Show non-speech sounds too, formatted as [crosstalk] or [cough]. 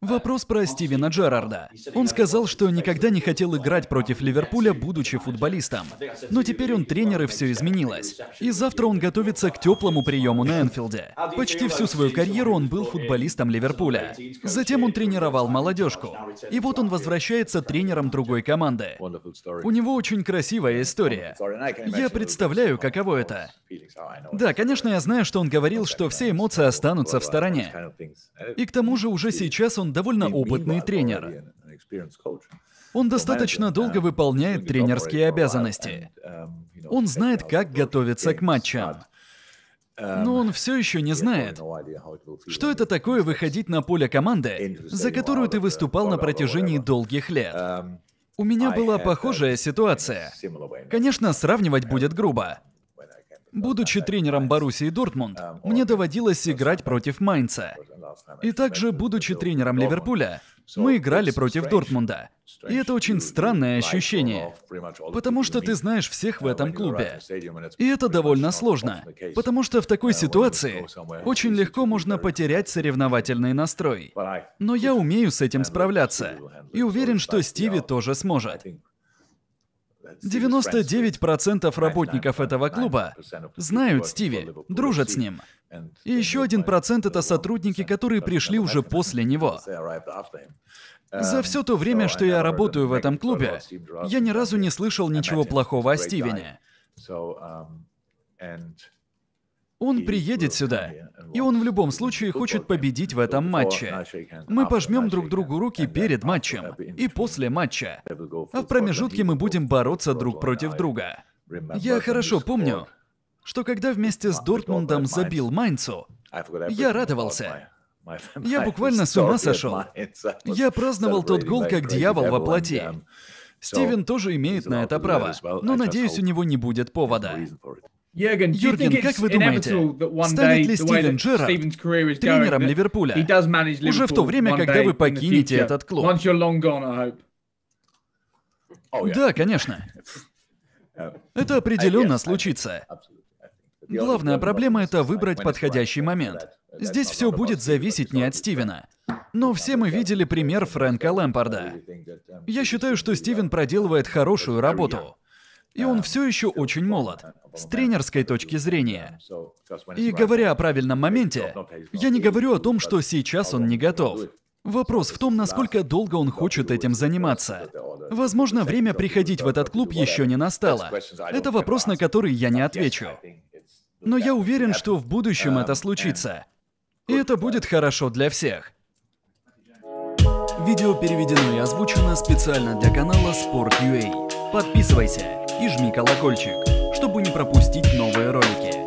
Вопрос про Стивена Джерарда. Он сказал, что никогда не хотел играть против Ливерпуля, будучи футболистом. Но теперь он тренер, и все изменилось. И завтра он готовится к теплому приему на Энфилде. Почти всю свою карьеру он был футболистом Ливерпуля. Затем он тренировал молодежку. И вот он возвращается тренером другой команды. У него очень красивая история. Я представляю, каково это. Да, конечно, я знаю, что он говорил, что все эмоции останутся в стороне. И к тому же уже сейчас он Карлсон довольно опытный тренер. Он достаточно долго um, выполняет тренерские обязанности. Um, он знает, как готовиться к матчам. Um, Но он все еще не знает, что это такое выходить на поле команды, за которую ты uh, выступал на протяжении долгих лет. У меня была uh, похожая ситуация. Конечно, сравнивать будет грубо. Будучи тренером Боруссии Дортмунд, мне доводилось играть против Майнца. И также, будучи тренером Ливерпуля, мы играли против Дортмунда. И это очень странное ощущение, потому что ты знаешь всех в этом клубе. И это довольно сложно, потому что в такой ситуации очень легко можно потерять соревновательный настрой. Но я умею с этим справляться, и уверен, что Стиви тоже сможет. 99% работников этого клуба знают Стиви, дружат с ним. И еще один процент — это сотрудники, которые пришли уже после него. За um, все то время, что я работаю в этом клубе, я ни разу не слышал ничего плохого о Стивене. Um, он приедет сюда, и он в любом случае хочет победить в этом матче. Мы пожмем друг другу руки перед матчем и после матча. А в промежутке мы будем бороться друг против друга. Я хорошо помню, что когда вместе с Дортмундом забил Майнцу, я радовался. Я буквально с ума сошел. Я праздновал тот гол, как дьявол во плоти. Стивен тоже имеет на это право, но, надеюсь, у него не будет повода. Юрген, Юрген как вы думаете, станет ли Стивен Джерард тренером Ливерпуля уже в то время, когда вы покинете этот клуб? Да, конечно. [laughs] Это определенно случится. Главная проблема — это выбрать подходящий момент. Здесь все будет зависеть не от Стивена. Но все мы видели пример Фрэнка Лэмпарда. Я считаю, что Стивен проделывает хорошую работу. И он все еще очень молод, с тренерской точки зрения. И говоря о правильном моменте, я не говорю о том, что сейчас он не готов. Вопрос в том, насколько долго он хочет этим заниматься. Возможно, время приходить в этот клуб еще не настало. Это вопрос, на который я не отвечу. Но я уверен, что в будущем это случится. И это будет хорошо для всех. Видео переведено и озвучено специально для канала Sport.ua. Подписывайся и жми колокольчик, чтобы не пропустить новые ролики.